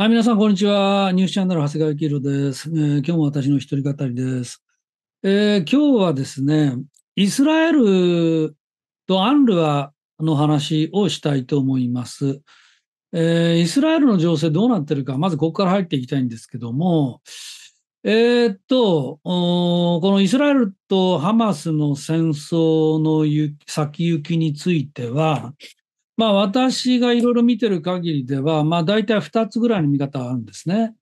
はい、皆さん、こんにちは。ニュースチャンネル、長谷川幸宏です、えー、今日も私の一人語りです、えー、今日はですね、イスラエルとアンルアの話をしたいと思います。えー、イスラエルの情勢どうなってるか、まずここから入っていきたいんですけども、えー、っと、このイスラエルとハマスの戦争の先行きについては、まあ、私がいろいろ見てる限りでは、まあ、大体2つぐらいの見方があるんですね。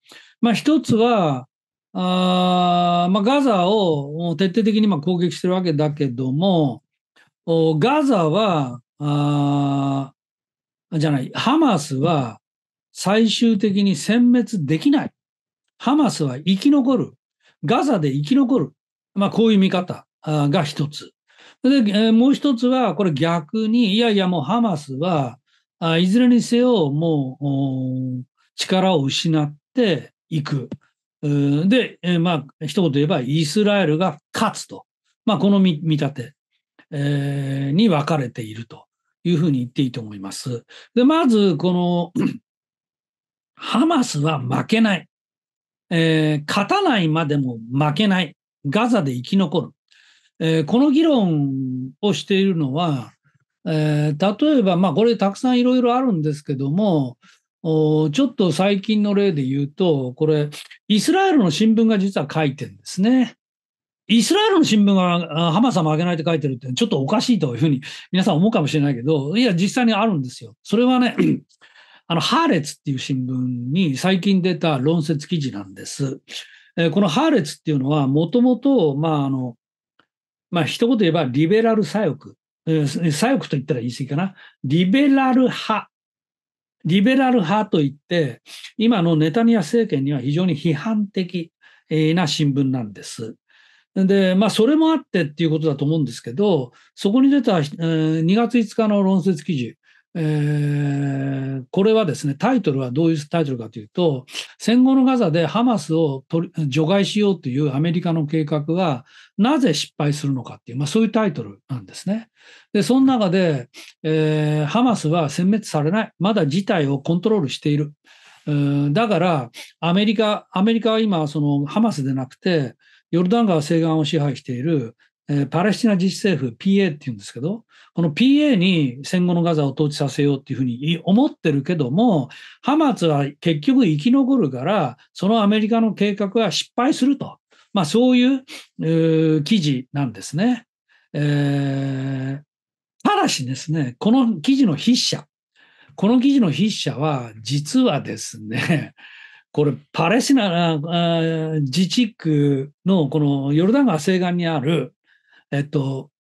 まあ、1つはあ、まあ、ガザを徹底的にま攻撃してるわけだけども、ガザはあじゃない、ハマスは最終的に殲滅できない。ハマスは生き残る。ガザで生き残る。まあ、こういう見方が一つ。で、もう一つは、これ逆に、いやいや、もうハマスは、いずれにせよ、もう力を失っていく。で、まあ、一言言えば、イスラエルが勝つと。まあ、この見立て、えー、に分かれているというふうに言っていいと思います。で、まず、この、ハマスは負けない。えー、勝たないまでも負けない。ガザで生き残る。えー、この議論をしているのは、えー、例えば、まあ、これたくさんいろいろあるんですけども、おちょっと最近の例で言うと、これ、イスラエルの新聞が実は書いてるんですね。イスラエルの新聞がハマんも負げないって書いてるってちょっとおかしいというふうに皆さん思うかもしれないけど、いや、実際にあるんですよ。それはね、あの、ハーレツっていう新聞に最近出た論説記事なんです。えこのハーレツっていうのは、もともと、まあ、あの、まあ、一言言えばリベラル左翼、左翼と言ったら言い過ぎかな。リベラル派。リベラル派といって、今のネタニヤ政権には非常に批判的な新聞なんです。で、まあ、それもあってっていうことだと思うんですけど、そこに出た2月5日の論説記事、えー、これはですね、タイトルはどういうタイトルかというと、戦後のガザでハマスを取り除外しようというアメリカの計画がなぜ失敗するのかっていう、まあ、そういうタイトルなんですね。で、その中で、えー、ハマスは殲滅されない。まだ事態をコントロールしている。だから、アメリカ、アメリカは今、そのハマスでなくて、ヨルダン川西岸を支配しているえパレスチナ自治政府 PA っていうんですけど、この PA に戦後のガザを統治させようっていうふうに思ってるけども、ハマツは結局生き残るから、そのアメリカの計画は失敗すると。まあそういう記事なんですね。えー、ただしですね、この記事の筆者、この記事の筆者は実はですね、これパレスチナ自治区のこのヨルダン川西岸にあるえっと、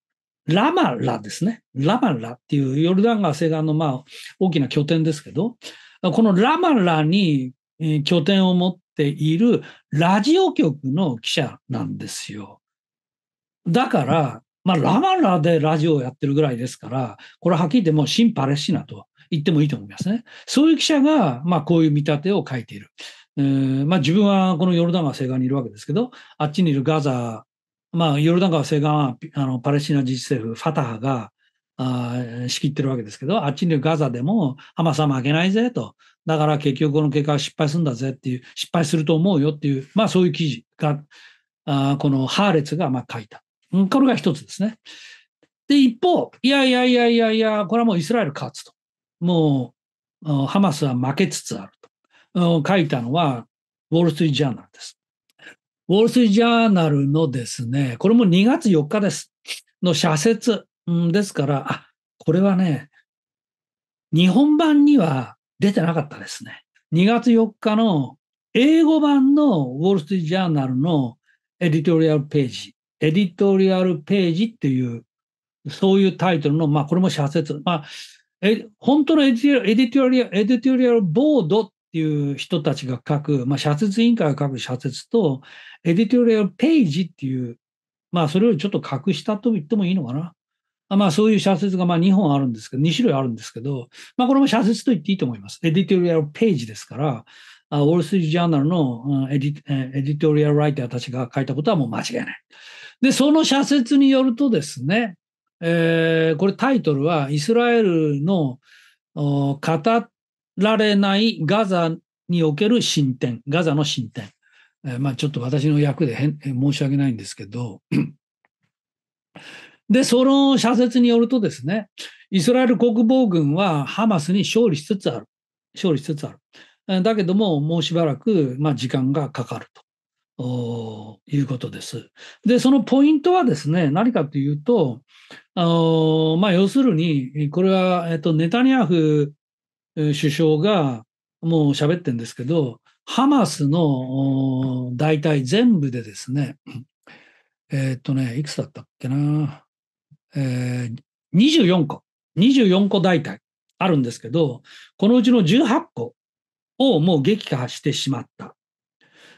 ラマラですね。ラマラっていうヨルダン川西岸のまあ大きな拠点ですけど、このラマラに拠点を持っているラジオ局の記者なんですよ。だから、まあ、ラマラでラジオをやってるぐらいですから、これはっきり言ってもう新パレスチナと言ってもいいと思いますね。そういう記者が、まあ、こういう見立てを書いている。えーまあ、自分はこのヨルダン川西岸にいるわけですけど、あっちにいるガザまあ、ヨルダン川西岸はあのパレスチナ自治政府、ファタハがあ仕切ってるわけですけど、あっちにガザでもハマスは負けないぜと、だから結局この結果は失敗するんだぜっていう、失敗すると思うよっていう、まあそういう記事が、あこのハーレツがまあ書いた。これが一つですね。で、一方、いやいやいやいやいや、これはもうイスラエル勝つと。もう、ハマスは負けつつあると。書いたのは、ウォール・ストリート・ジャーナルです。ウォール・スリージャーナルのですね、これも2月4日です。の社説、うん、ですから、あ、これはね、日本版には出てなかったですね。2月4日の英語版のウォール・スリージャーナルのエディトリアルページ、エディトリアルページっていう、そういうタイトルの、まあ、これも社説、まあ、え本当のエディトリアル、エディトリアルボードっっていう人たちが書く、まあ、社説委員会が書く社説と、エディテリアルページっていう、まあ、それよりちょっと隠したと言ってもいいのかな。まあ、そういう社説がまあ2本あるんですけど、2種類あるんですけど、まあ、これも社説と言っていいと思います。エディテリアルページですから、ウォール・ストリージャーナルのエディトリアル・ライターたちが書いたことはもう間違いない。で、その社説によるとですね、えー、これタイトルはイスラエルの語っられないガザにおける進展、ガザの進展。えー、まあちょっと私の役で変申し訳ないんですけど。で、その社説によるとですね、イスラエル国防軍はハマスに勝利しつつある。勝利しつつある。だけども、もうしばらく、まあ、時間がかかるということです。で、そのポイントはですね、何かというと、あまあ、要するに、これは、えっと、ネタニヤフ首相がもう喋ってるんですけど、ハマスの大体全部でですね、えー、っとね、いくつだったっけな、えー、24個、24個大体あるんですけど、このうちの18個をもう撃破してしまった。だか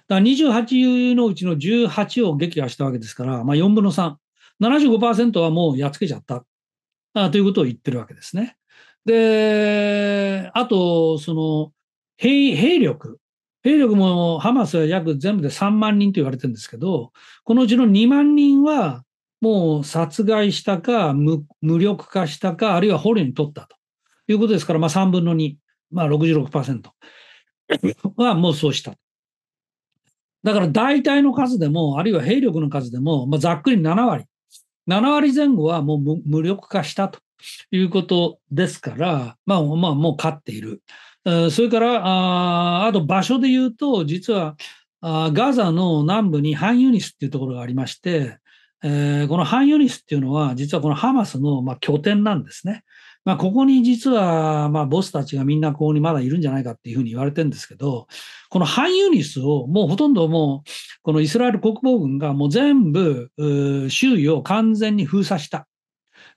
ら28のうちの18を撃破したわけですから、まあ、4分の3、75%はもうやっつけちゃったということを言ってるわけですね。で、あと、その兵、兵力。兵力もハマスは約全部で3万人と言われてるんですけど、このうちの2万人はもう殺害したか無、無力化したか、あるいは捕虜に取ったということですから、まあ3分の2、まあ66%はもうそうした。だから大体の数でも、あるいは兵力の数でも、まあ、ざっくり7割。7割前後はもう無力化したということですから、まあ、まあ、もう勝っている。それから、ああと場所で言うと、実はあガザの南部にハンユニスっていうところがありまして、えこのハンユニスっていうのは、実はこのハマスの、ま拠点なんですね。まあ、ここに実は、まあ、ボスたちがみんなここにまだいるんじゃないかっていうふうに言われてるんですけど、このハンユニスをもうほとんどもう、このイスラエル国防軍がもう全部、周囲を完全に封鎖した。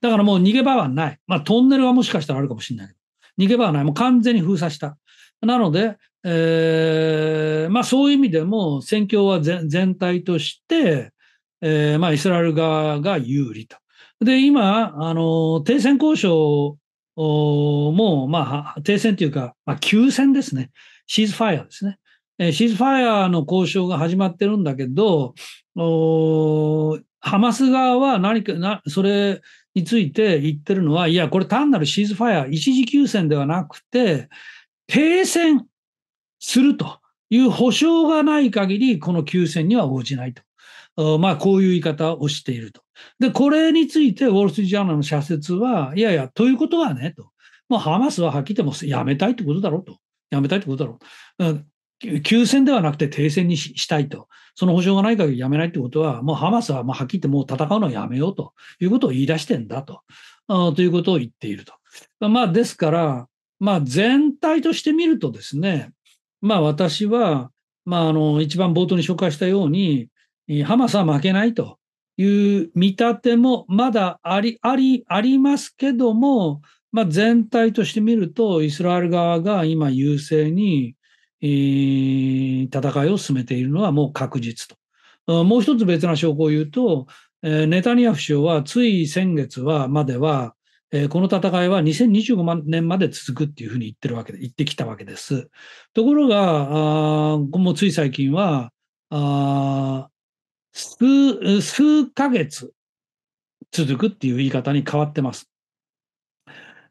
だからもう逃げ場はない。まあ、トンネルはもしかしたらあるかもしれない。けど、逃げ場はない。もう完全に封鎖した。なので、えー、まあ、そういう意味でも戦況は全体として、えー、まあ、イスラエル側が有利と。で、今、あの、停戦交渉も、まあ、停戦というか、まあ、休戦ですね。シーズファイアですね。えー、シーズファイアの交渉が始まってるんだけど、ハマス側は何か、なそれ、について言ってるのは、いや、これ単なるシーズファイア、一時休戦ではなくて、停戦するという保証がない限り、この休戦には応じないと。まあ、こういう言い方をしていると。で、これについて、ウォール・スリージャーナルの社説は、いやいや、ということはね、と。もうハマスははっきり言ってもやめたいってことだろうと。やめたいってことだろう。休戦ではなくて停戦にしたいと、その保証がない限りやめないということは、もうハマスはまあはっきり言って、もう戦うのはやめようということを言い出してんだとということを言っていると。まあ、ですから、まあ、全体として見るとですね、まあ、私は、まあ、あの一番冒頭に紹介したように、ハマスは負けないという見立てもまだありありありますけども、まあ、全体として見ると、イスラエル側が今優勢に、戦いを進めているのはもう確実と。もう一つ別な証拠を言うと、ネタニヤフ首相はつい先月はまでは、この戦いは2025年まで続くっていうふうに言ってるわけで、言ってきたわけです。ところが、もうつい最近は、数、数ヶ月続くっていう言い方に変わってます。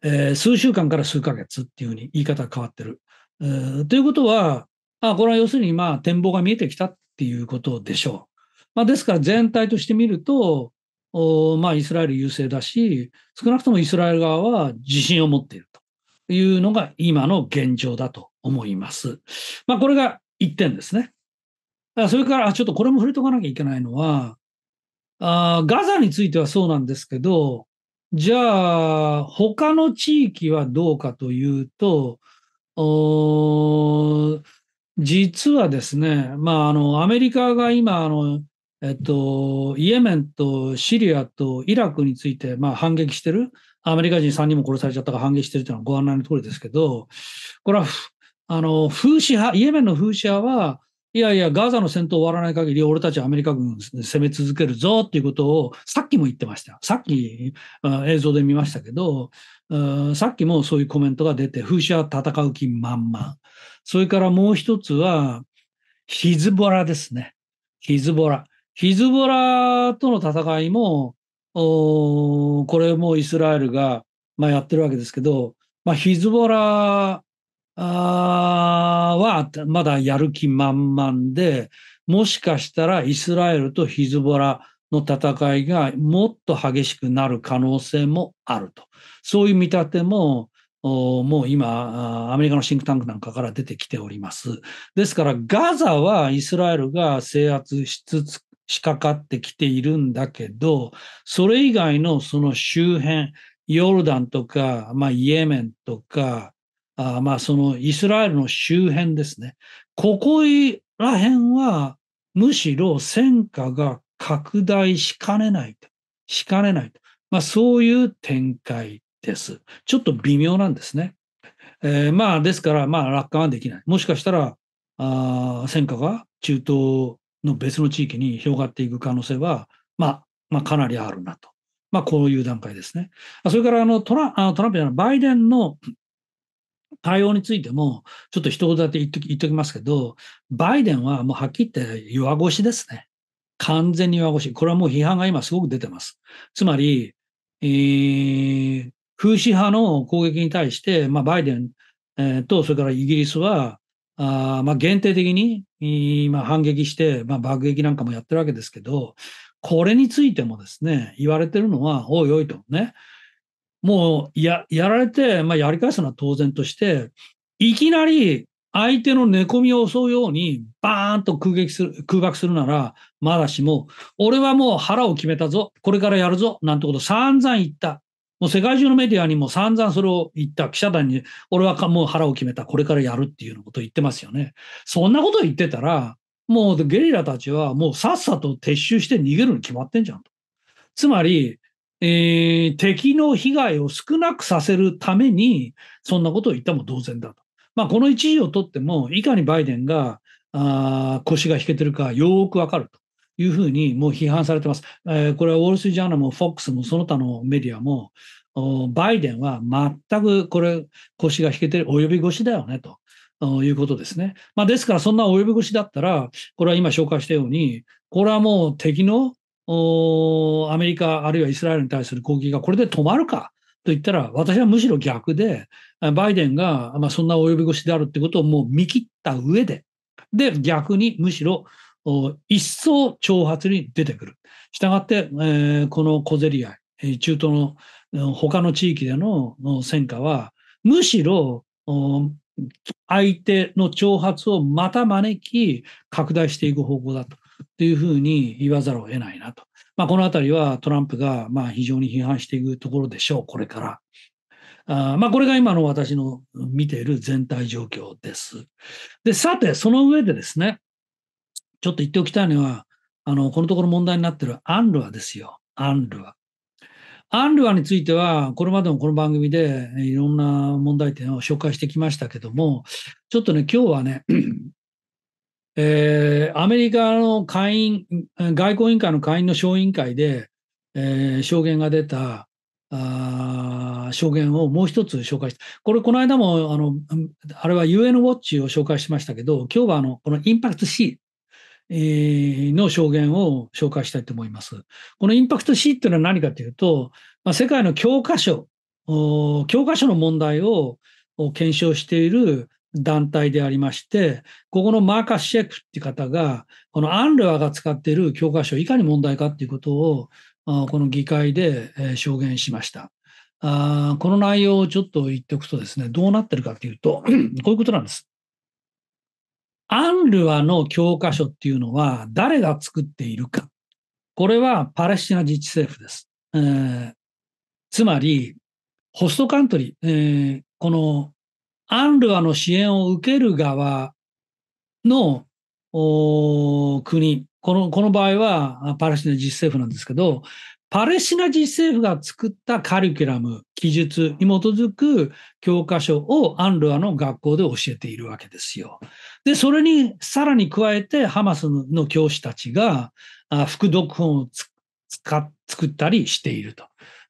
えー、数週間から数ヶ月っていうふうに言い方が変わってる。ー、ということは、あこれは要するにまあ展望が見えてきたっていうことでしょう。まあ、ですから全体として見ると、おまあ、イスラエル優勢だし、少なくともイスラエル側は自信を持っているというのが今の現状だと思います。まあ、これが1点ですね。それから、ちょっとこれも触れとかなきゃいけないのは、あガザについてはそうなんですけど、じゃあ、他の地域はどうかというと、実はですね、まあ、あのアメリカが今あの、えっと、イエメンとシリアとイラクについて、まあ、反撃してる、アメリカ人3人も殺されちゃったから反撃してるというのはご案内の通りですけど、これはあの風刺派、イエメンの風刺派は、いやいや、ガザの戦闘終わらない限り、俺たちはアメリカ軍攻め続けるぞっていうことを、さっきも言ってました。さっき、映像で見ましたけど、さっきもそういうコメントが出て、風車は戦う気満々。それからもう一つは、ヒズボラですね。ヒズボラ。ヒズボラとの戦いも、これもイスラエルが、まあ、やってるわけですけど、まあ、ヒズボラあはまだやる気満々で、もしかしたらイスラエルとヒズボラの戦いがもっと激しくなる可能性もあると。そういう見立ても、もう今、アメリカのシンクタンクなんかから出てきております。ですから、ガザはイスラエルが制圧しつつ、しかかってきているんだけど、それ以外のその周辺、ヨルダンとか、まあ、イエメンとか、あまあそのイスラエルの周辺ですね。ここら辺はむしろ戦火が拡大しかねないと。しかねないと。まあそういう展開です。ちょっと微妙なんですね。えー、まあですからまあ楽観はできない。もしかしたらあ戦火が中東の別の地域に広がっていく可能性は、まあ、まあ、かなりあるなと。まあ、こういう段階ですね。それからあのトラあのトランプじゃない、バイデンの対応についても、ちょっと一言だけ言っと言っときますけど、バイデンはもうはっきり言って弱腰ですね。完全に弱腰。これはもう批判が今すごく出てます。つまり、えー、風刺派の攻撃に対して、まあ、バイデン、えー、と、それからイギリスは、あまあ、限定的に、まあ、反撃して、まあ、爆撃なんかもやってるわけですけど、これについてもですね、言われてるのは、おいおいとね、もうややられて、まあ、やり返すのは当然として、いきなり相手の寝込みを襲うように、バーンと空撃する、空爆するなら、まだしも、俺はもう腹を決めたぞ、これからやるぞ、なんてこと散々言った。もう世界中のメディアにも散々それを言った。記者団に、俺はもう腹を決めた、これからやるっていうようなことを言ってますよね。そんなこと言ってたら、もうゲリラたちはもうさっさと撤収して逃げるに決まってんじゃんと。つまり、えー、敵の被害を少なくさせるために、そんなことを言ったも同然だと。まあ、この一時をとっても、いかにバイデンがあ腰が引けてるか、よくわかるというふうに、もう批判されてます。えー、これはウォール・スリージャーナルも、FOX も、その他のメディアも、バイデンは全くこれ、腰が引けてる、及び腰だよねと。いうことですね。まあ、ですから、そんな及び腰だったら、これは今紹介したように、これはもう敵のアメリカあるいはイスラエルに対する攻撃がこれで止まるかと言ったら、私はむしろ逆で、バイデンが、まあ、そんな及び腰であるってことをもう見切った上で、で、逆にむしろ一層挑発に出てくる。したがって、えー、この小競り合い、中東の他の地域での戦果は、むしろ相手の挑発をまた招き、拡大していく方向だと。っていうふうに言わざるを得ないなと。まあ、このあたりはトランプがまあ非常に批判していくところでしょう、これから。あまあ、これが今の私の見ている全体状況です。で、さて、その上でですね、ちょっと言っておきたいのは、あの、このところ問題になってるアンルアですよ。アンルア。アンルアについては、これまでもこの番組でいろんな問題点を紹介してきましたけども、ちょっとね、今日はね、えー、アメリカの会員、外交委員会の会員の小委員会で、えー、証言が出たあ証言をもう一つ紹介して、これ、この間もあの、あれは UN ウォッチを紹介しましたけど、今日はあのこのインパクト C の証言を紹介したいと思います。このインパクト C っていうのは何かというと、まあ、世界の教科書、教科書の問題を検証している団体でありまして、ここのマーカス・シェクっていう方が、このアンルワが使っている教科書、いかに問題かっていうことを、この議会で証言しました。あこの内容をちょっと言っておくとですね、どうなってるかっていうと、こういうことなんです。アンルアの教科書っていうのは誰が作っているか。これはパレスチナ自治政府です。えー、つまり、ホストカントリー、えー、このアンルアの支援を受ける側の国、この、この場合はパレスチナ自治政府なんですけど、パレスチナ自治政府が作ったカリキュラム、記述に基づく教科書をアンルアの学校で教えているわけですよ。で、それにさらに加えてハマスの教師たちが副読本を作ったりしていると。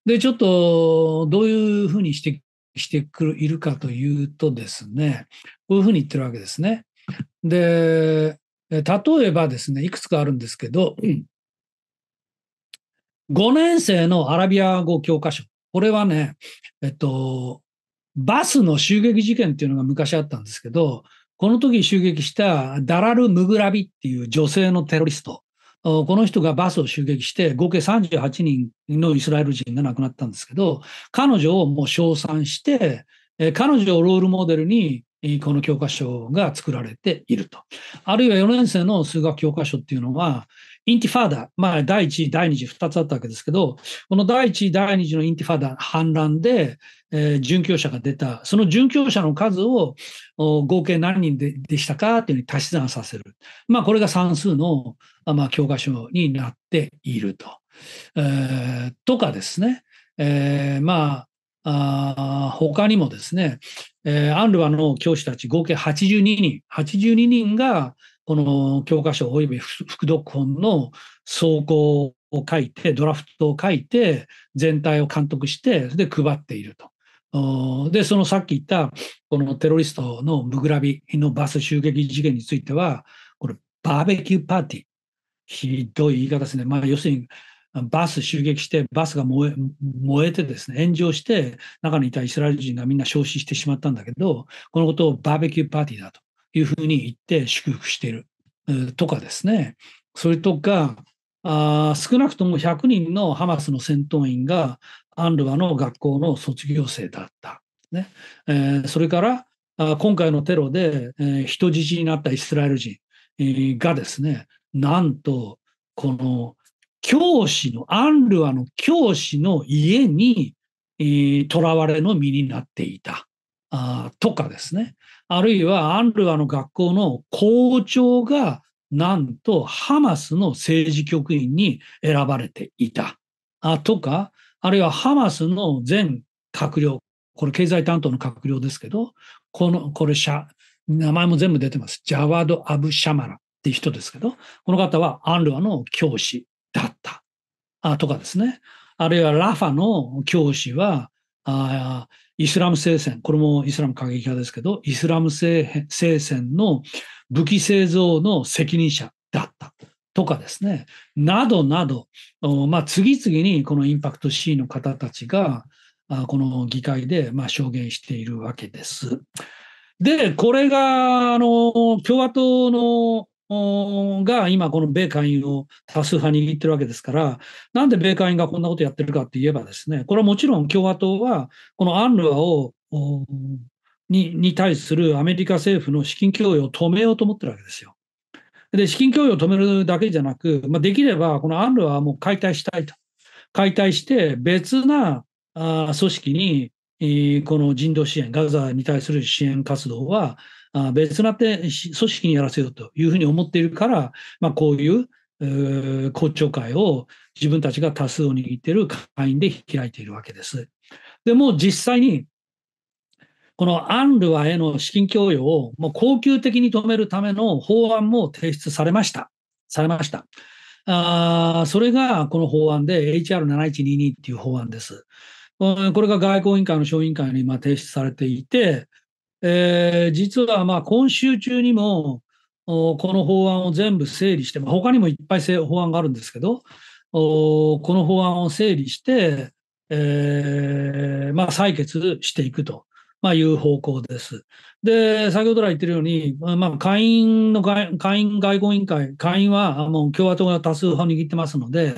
で、ちょっとどういうふうにしてしてくるいるかというとですね、こういうふうに言ってるわけですね。で、例えばですね、いくつかあるんですけど、5年生のアラビア語教科書。これはね、えっと、バスの襲撃事件っていうのが昔あったんですけど、この時襲撃したダラル・ムグラビっていう女性のテロリスト。この人がバスを襲撃して、合計38人のイスラエル人が亡くなったんですけど、彼女をもう称賛して、彼女をロールモデルに、この教科書が作られていると。あるいは4年生の数学教科書っていうのは、インティファーダ、まあ、第1次、第2次、2つあったわけですけど、この第1次、第2次のインティファーダ反乱で、えー、殉教者が出た、その殉教者の数を合計何人ででしたかというのに足し算させる。まあ、これが算数の、まあ、教科書になっていると。えー、とかですね、えー、まあ、あ他にもですね、えー、アンルワの教師たち合計82人、82人が、この教科書及び副読本の草稿を書いて、ドラフトを書いて、全体を監督して、で、配っていると。で、そのさっき言った、このテロリストのムグラビのバス襲撃事件については、これ、バーベキューパーティー。ひどい言い方ですね。まあ、要するに、バス襲撃して、バスが燃え燃えてですね、炎上して、中にいたイスラエル人がみんな焼死してしまったんだけど、このことをバーベキューパーティーだと。いうふうに言って祝福しているとかですね、それとか、あ少なくとも100人のハマスの戦闘員がアンルワの学校の卒業生だった。ねえー、それからあ今回のテロで、えー、人質になったイスラエル人、えー、がですね、なんとこの教師の、アンルワの教師の家に、えー、囚われの身になっていたあとかですね、あるいはアンルアの学校の校長がなんとハマスの政治局員に選ばれていたあとか、あるいはハマスの全閣僚、これ経済担当の閣僚ですけど、この、これ社、名前も全部出てます。ジャワード・アブ・シャマラっていう人ですけど、この方はアンルアの教師だったあとかですね。あるいはラファの教師は、あイスラム聖戦、これもイスラム過激派ですけど、イスラム聖戦の武器製造の責任者だったとかですね、などなど、まあ、次々にこのインパクト C の方たちが、この議会でま証言しているわけです。で、これがあの共和党のが今この米会員を多数派握ってるわけですから、なんで米会員がこんなことやってるかって言えばですね、これはもちろん共和党は、このアンルアをにに対するアメリカ政府の資金供与を止めようと思ってるわけですよ。で、資金供与を止めるだけじゃなく、まあ、できればこのアンルアはもう解体したいと。解体して別なあ組織に、この人道支援、ガザに対する支援活動はあ別なって組織にやらせようというふうに思っているから、まあ、こういう公聴会を自分たちが多数を握っている会員で開いているわけです。でも実際にこのアンルワへの資金供与をもう恒久的に止めるための法案も提出されました。されました。あそれがこの法案で HR7122 っていう法案です。これが外交委員会の小委員会に今提出されていて、えー、実はまあ今週中にもこの法案を全部整理して、まあ、他にもいっぱい法案があるんですけど、この法案を整理して、えー、まあ、採決していくと。まあ、いう方向です。で、先ほど来言ってるように、まあ、下院の下院外交委員会、下院はもう共和党が多数派を握ってますので、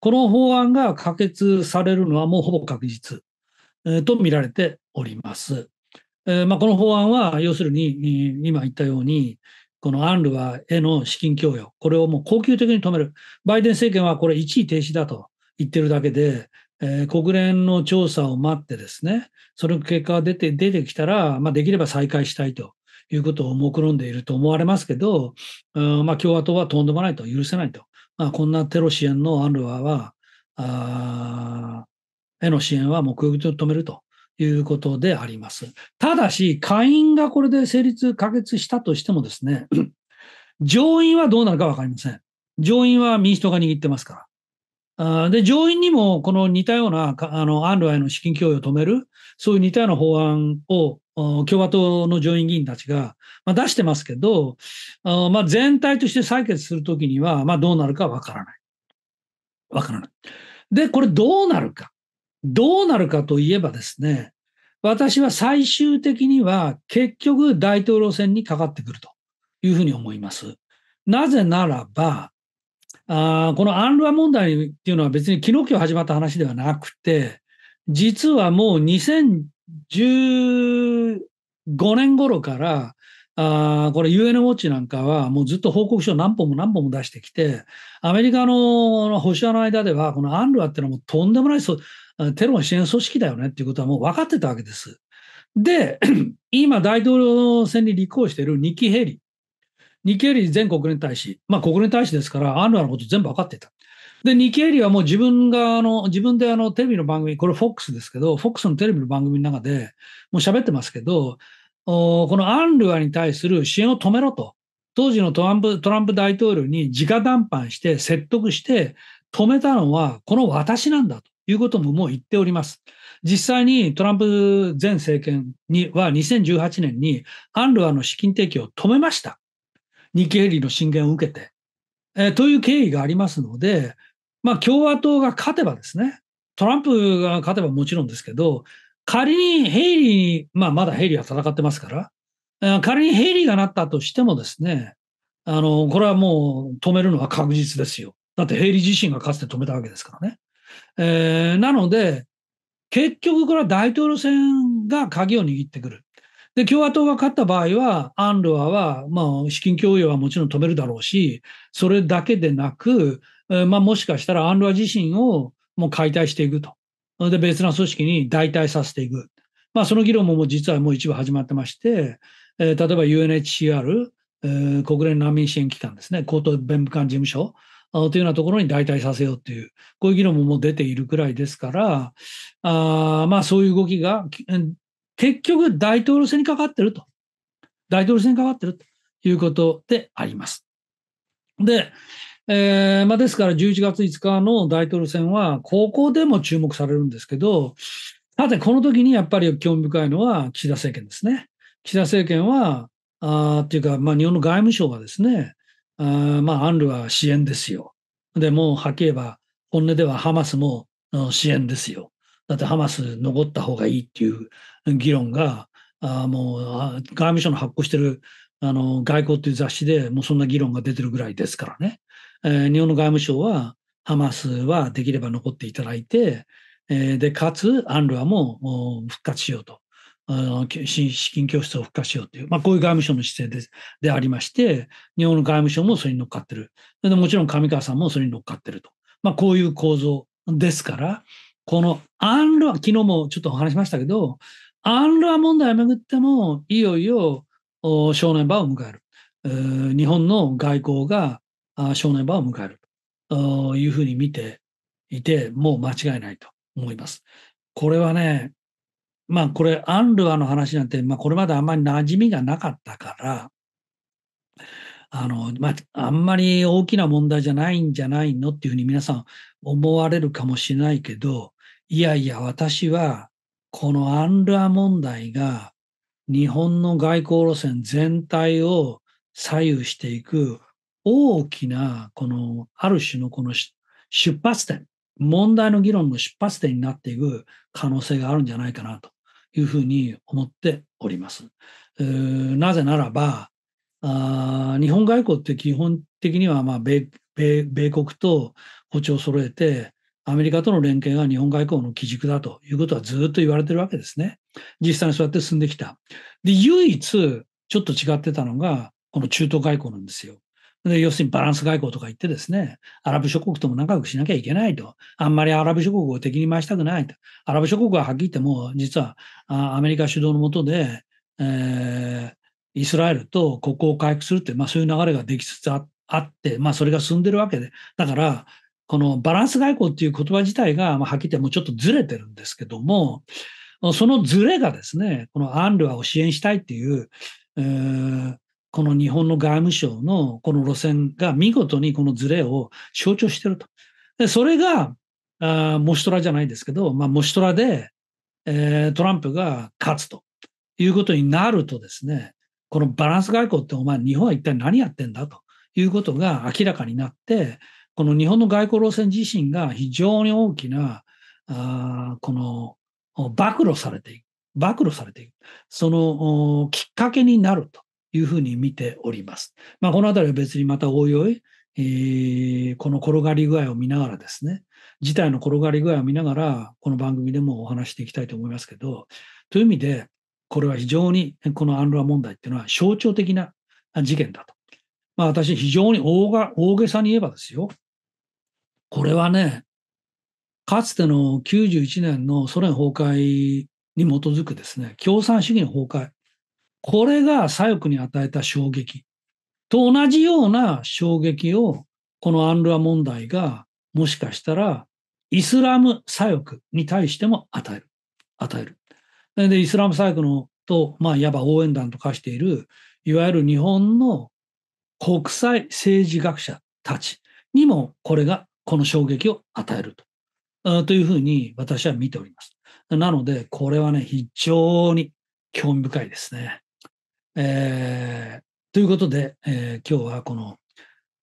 この法案が可決されるのはもうほぼ確実、えと見られております。えー、まあ、この法案は、要するに、今言ったように、このアンルはへの資金供与、これをもう恒久的に止める。バイデン政権はこれ一時停止だと言ってるだけで、えー、国連の調査を待ってですね、その結果が出て出てきたら、まあ、できれば再開したいということを目論んでいると思われますけど、うんまあ、共和党はとんでもないと、許せないと。まあ、こんなテロ支援のアンルアは、あへの支援は目標と止めるということであります。ただし、下院がこれで成立、可決したとしてもですね、上院はどうなるか分かりません。上院は民主党が握ってますから。あで、上院にもこの似たような、あの、アンロへの資金供与を止める、そういう似たような法案を共和党の上院議員たちが、ま出してますけど、あまあ、全体として採決するときには、まあ、どうなるかわからない。わからない。で、これどうなるか。どうなるかといえばですね、私は最終的には結局大統領選にかかってくるというふうに思います。なぜならば、あこのアンルア問題っていうのは別に昨日今日始まった話ではなくて、実はもう2015年頃から、あこれ UN ウォッチなんかはもうずっと報告書何本も何本も出してきて、アメリカの保守派の間ではこのアンルアっていうのはもうとんでもないテロの支援組織だよねっていうことはもう分かってたわけです。で、今、大統領選に立候補しているニッキー・ヘイリー。ニッキー・ヘイリー国連大使。まあ、国連大使ですから、アンアのこと全部分かってた。で、ニッキー・ヘイリーはもう自分が、あの、自分であの、テレビの番組、これ FOX ですけど、FOX のテレビの番組の中で、もう喋ってますけど、このアンルアに対する支援を止めろと。当時のトランプトランプ大統領に直談判して説得して止めたのはこの私なんだと。いうことももう言っております。実際にトランプ前政権には2018年にアンルアの資金提供を止めました。日経理リの進言を受けて。えー、という経緯がありますので、まあ、共和党が勝てばですね、トランプが勝てばもちろんですけど、仮にヘイリーに、まあ、まだヘイリーは戦ってますから、仮にヘイリーがなったとしてもですね、あの、これはもう止めるのは確実ですよ。だってヘイリー自身がかつて止めたわけですからね。えー、なので、結局これは大統領選が鍵を握ってくる。で、共和党が勝った場合は、アンロアは、まあ、資金供与はもちろん止めるだろうし、それだけでなく、えー、まあ、もしかしたらアンロア自身をもう解体していくと。で、別な組織に代替させていく。まあ、その議論ももう実はもう一部始まってまして、えー、例えば UNHCR、えー、国連難民支援機関ですね、高等弁務官事務所、というようなところに代替させようという、こういう議論ももう出ているくらいですから、あまあそういう動きが、結局大統領選にかかってると。大統領選にかかってるということであります。で、えー、まあ、ですから11月5日の大統領選は、ここでも注目されるんですけど、さて、この時にやっぱり興味深いのは岸田政権ですね。岸田政権は、あっていうか、まあ、日本の外務省がですね、あまあ、アンルは支援ですよ。でもうはっきり言えば、本音ではハマスも支援ですよ。だってハマス残った方がいいっていう議論が、あもう外務省の発行してるあの外交という雑誌でもうそんな議論が出てるぐらいですからね。えー、日本の外務省はハマスはできれば残っていただいて、えー、で、かつアンルはもう復活しようと。あの資金教室を付加しようという、まあ、こういう外務省の姿勢ででありまして、日本の外務省もそれに乗っかってる。でもちろん上川さんもそれに乗っかってると。まあ、こういう構造ですから、このアンロア、昨日もちょっとお話しましたけど、アンロア問題をめぐっても、いよいよ正念場を迎える。日本の外交が正念場を迎えるというふうに見ていて、もう間違いないと思います。これはね、まあこれアンルアの話なんて、まあ、これまであんまり馴染みがなかったからあの、まあ、あんまり大きな問題じゃないんじゃないのっていうふうに皆さん思われるかもしれないけどいやいや私はこのアンルア問題が日本の外交路線全体を左右していく大きなこのある種のこの出発点問題の議論の出発点になっていく可能性があるんじゃないかなと。いうふうに思っております。なぜならば、あ日本外交って基本的には、まあ米、米米国と歩調を揃えて、アメリカとの連携が日本外交の基軸だということはずっと言われてるわけですね。実際にそうやって進んできた。で、唯一ちょっと違ってたのが、この中東外交なんですよ。で、要するにバランス外交とか言ってですね、アラブ諸国とも仲良くしなきゃいけないと。あんまりアラブ諸国を敵に回したくないと。アラブ諸国ははっきり言っても、実はアメリカ主導のもとで、えー、イスラエルと国交を回復するって、まあそういう流れができつつあって、まあそれが進んでるわけで。だから、このバランス外交っていう言葉自体が、まあ、はっきり言ってもうちょっとずれてるんですけども、そのずれがですね、このアンルアを支援したいっていう、えー、この日本の外務省のこの路線が見事にこのズレを象徴してると。で、それが、あモシトラじゃないですけど、まあ、モシトラで、えー、トランプが勝つということになるとですね、このバランス外交ってお前日本は一体何やってんだということが明らかになって、この日本の外交路線自身が非常に大きな、あこの、暴露されていく。暴露されていく。その、きっかけになるというふうに見ております。まあ、このあたりは別にまたおいおい、この転がり具合を見ながらですね、事態の転がり具合を見ながら、この番組でもお話していきたいと思いますけど、という意味で、これは非常に、このアンロア問題っていうのは象徴的な事件だと。まあ、私、非常に大が大げさに言えばですよ、これはね、かつての91年のソ連崩壊に基づくですね、共産主義の崩壊、これが左翼に与えた衝撃と同じような衝撃を、このアンルア問題が、もしかしたら、イスラム左翼に対しても与える。与える。で、イスラム左翼のと、まあ、いわば応援団と化している、いわゆる日本の国際政治学者たちにも、これが、この衝撃を与えると。というふうに私は見ております。なので、これはね、非常に興味深いですね。えということで、えー、今日はこの、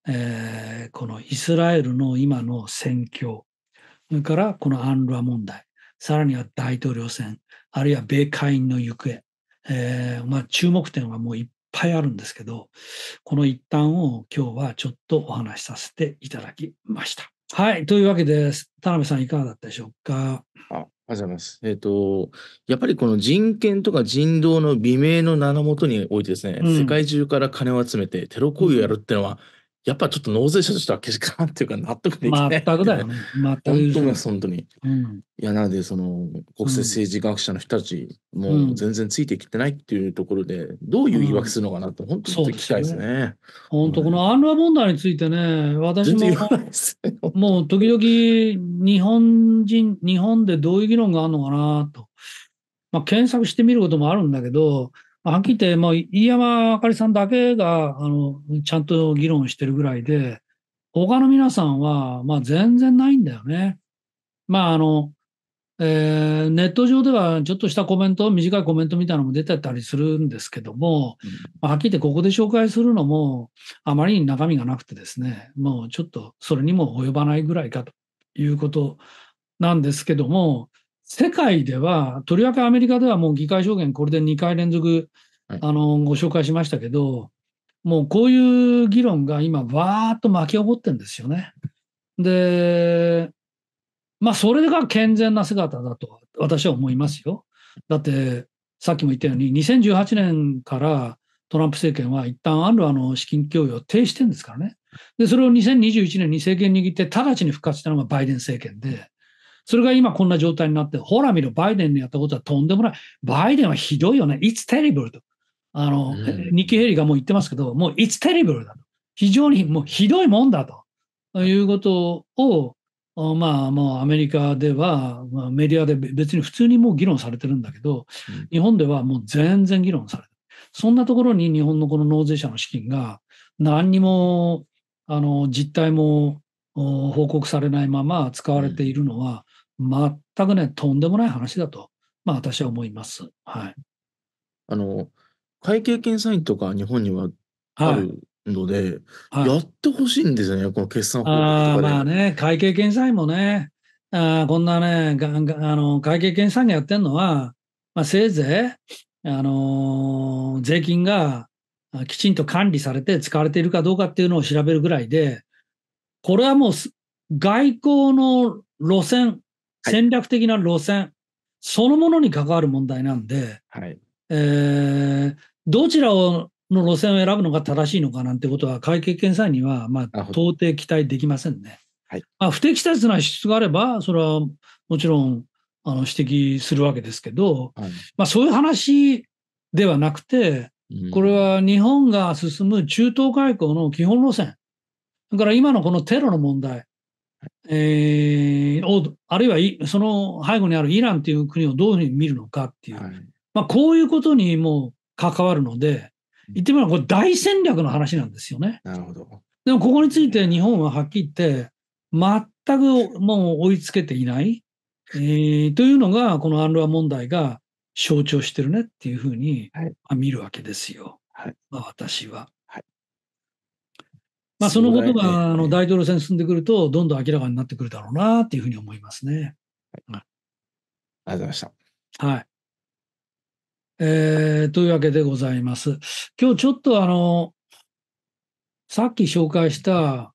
えー、このイスラエルの今の戦況、それからこのアンルア問題、さらには大統領選、あるいは米会員の行方、えー、まあ、注目点はもういっぱいあるんですけど、この一端を今日はちょっとお話しさせていただきました。はい、というわけで、田辺さんいかがだったでしょうか。ありがとうございます。えっと、やっぱりこの人権とか人道の美名の名のもとにおいてですね、う世界中から金を集めてテロ行為をやるっていうのはやっぱちょっと納税者としてはけしからんっていうか納得できない。全くだよね。全く。本当です、本当に。うん、いや、なので、その、国際政治学者の人たちもう全然ついてきてないっていうところで、どういう言い訳するのかなと、本当に聞きたいですね。本当、このアンラ問題についてね、私も、もう時々、日本人、日本でどういう議論があるのかなと、まあ、検索してみることもあるんだけど、はっきり言って、もう飯山あかりさんだけがあのちゃんと議論してるぐらいで、他の皆さんは、まあ、全然ないんだよね。まああのえー、ネット上ではちょっとしたコメント、短いコメントみたいなのも出てたりするんですけども、うんまはっきり言ってここで紹介するのも、あまりに中身がなくてですね、もうちょっとそれにも及ばないぐらいかということなんですけども、世界では、とりわけアメリカではもう議会証言、これで2回連続、あのご紹介しましたけど、もうこういう議論が今、わーっと巻き起こってるんですよね。で、まあ、それが健全な姿だと私は思いますよ。だって、さっきも言ったように、2018年からトランプ政権は一旦あるあの資金供与を停止してるんですからね。で、それを2021年に政権握って直ちに復活したのがバイデン政権で、それが今こんな状態になって、ほら見ろ、バイデンのやったことはとんでもない。バイデンはひどいよね。It's terrible と。あの、ニッキヘリがもう言ってますけど、もう It's terrible だと。非常にもうひどいもんだということを、まあ、もうアメリカでは、まあ、メディアで別に普通にもう議論されてるんだけど、日本ではもう全然議論されてる。そんなところに日本のこの納税者の資金が何にもあの実態も報告されないまま使われているのは、全くね、とんでもない話だと、まあ、私は思います。はい。あの、会計検査院とか日本にはあるので、はい、やってほしいんですよね、この決算報告とかまあね、会計検査院もね、あこんなねががあの、会計検査院がやってるのは、まあ、せいぜい、あのー、税金がきちんと管理されて使われているかどうかっていうのを調べるぐらいで、これはもう外交の路線、戦略的な路線、そのものに関わる問題なんで、はいえー、どちらをの路線を選ぶのが正しいのかなんてことは、会計検査には、まあ、到底期待できませんね。はいまあ、不適切な支出があれば、それはもちろんあの指摘するわけですけど、はい、まあ、そういう話ではなくて、これは日本が進む中東外交の基本路線、だから今のこのテロの問題、えー、あるいはその背後にあるイランという国をどういうふうに見るのかっていう、はい、まあ、こういうことにも関わるので、言ってみればこれ大戦略の話なんですよね。なるほどでもここについて日本ははっきり言って、全くもう追いつけていない、えー、というのが、このアンロア問題が象徴してるねっていうふうに見るわけですよ、はい、ま私は。まあ、そのことがあの大統領選に進んでくると、どんどん明らかになってくるだろうなっていうふうに思いますね。はい、ありがとうございました。はい。えー、というわけでございます。今日ちょっとあの、さっき紹介した、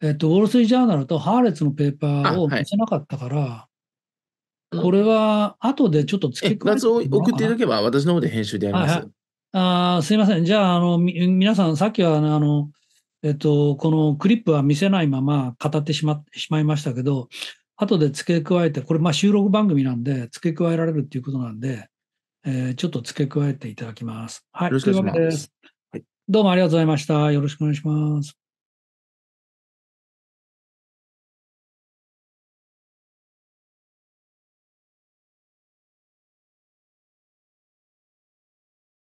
えっと、ウォール・ストリート・ジャーナルとハーレツのペーパーを載せなかったから、これは後でちょっと付け加えて送っていただけば、私の方で編集でやります。はいはい、あすいません。じゃあ、あの、皆さん、さっきは、あの、えっと、このクリップは見せないまま語ってしましまいましたけど、後で付け加えて、これまあ収録番組なんで、付け加えられるっていうことなんで、えー、ちょっと付け加えていただきます。はい、よろしくお願いします。はい、どうもありがとうございました。よろしくお願いします。